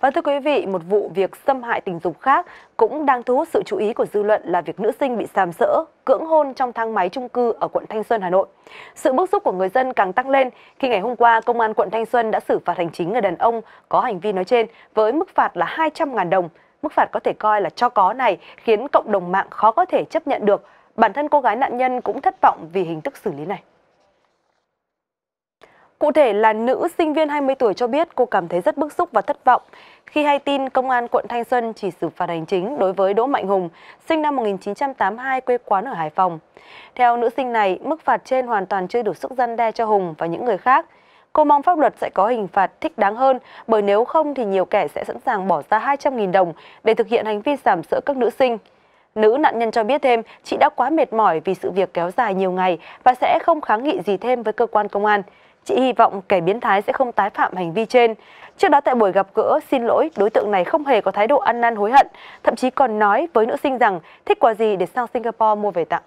Và thưa quý vị, một vụ việc xâm hại tình dục khác cũng đang thu hút sự chú ý của dư luận là việc nữ sinh bị sàm sỡ, cưỡng hôn trong thang máy chung cư ở quận Thanh Xuân, Hà Nội. Sự bức xúc của người dân càng tăng lên khi ngày hôm qua, Công an quận Thanh Xuân đã xử phạt hành chính người đàn ông có hành vi nói trên với mức phạt là 200.000 đồng. Mức phạt có thể coi là cho có này khiến cộng đồng mạng khó có thể chấp nhận được. Bản thân cô gái nạn nhân cũng thất vọng vì hình thức xử lý này. Cụ thể là nữ sinh viên 20 tuổi cho biết cô cảm thấy rất bức xúc và thất vọng khi hay tin Công an quận Thanh Xuân chỉ xử phạt hành chính đối với Đỗ Mạnh Hùng, sinh năm 1982 quê quán ở Hải Phòng. Theo nữ sinh này, mức phạt trên hoàn toàn chưa đủ sức gian đe cho Hùng và những người khác. Cô mong pháp luật sẽ có hình phạt thích đáng hơn, bởi nếu không thì nhiều kẻ sẽ sẵn sàng bỏ ra 200.000 đồng để thực hiện hành vi giảm sỡ các nữ sinh. Nữ nạn nhân cho biết thêm, chị đã quá mệt mỏi vì sự việc kéo dài nhiều ngày và sẽ không kháng nghị gì thêm với cơ quan công an. Chị hy vọng kẻ biến thái sẽ không tái phạm hành vi trên. Trước đó tại buổi gặp gỡ xin lỗi, đối tượng này không hề có thái độ ăn năn hối hận, thậm chí còn nói với nữ sinh rằng thích quà gì để sang Singapore mua về tặng.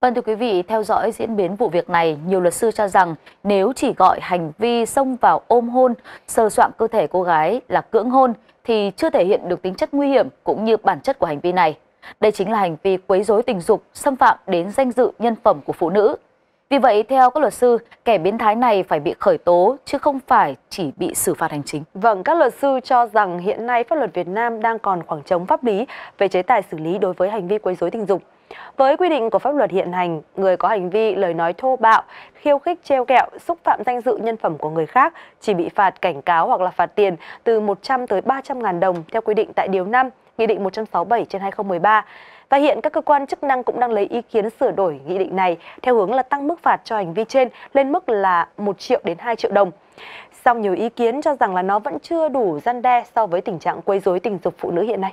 Vâng thưa quý vị, theo dõi diễn biến vụ việc này, nhiều luật sư cho rằng nếu chỉ gọi hành vi xông vào ôm hôn, sờ soạn cơ thể cô gái là cưỡng hôn thì chưa thể hiện được tính chất nguy hiểm cũng như bản chất của hành vi này. Đây chính là hành vi quấy rối tình dục, xâm phạm đến danh dự nhân phẩm của phụ nữ. Vì vậy, theo các luật sư, kẻ biến thái này phải bị khởi tố chứ không phải chỉ bị xử phạt hành chính. Vâng, các luật sư cho rằng hiện nay pháp luật Việt Nam đang còn khoảng trống pháp lý về chế tài xử lý đối với hành vi quấy rối tình dục. Với quy định của pháp luật hiện hành, người có hành vi lời nói thô bạo, khiêu khích treo kẹo, xúc phạm danh dự nhân phẩm của người khác chỉ bị phạt cảnh cáo hoặc là phạt tiền từ 100 tới 300 ngàn đồng theo quy định tại Điều 5 Nghị định 167 trên 2013. Và hiện các cơ quan chức năng cũng đang lấy ý kiến sửa đổi nghị định này theo hướng là tăng mức phạt cho hành vi trên lên mức là 1 triệu đến 2 triệu đồng. Sau nhiều ý kiến cho rằng là nó vẫn chưa đủ gian đe so với tình trạng quấy rối tình dục phụ nữ hiện nay.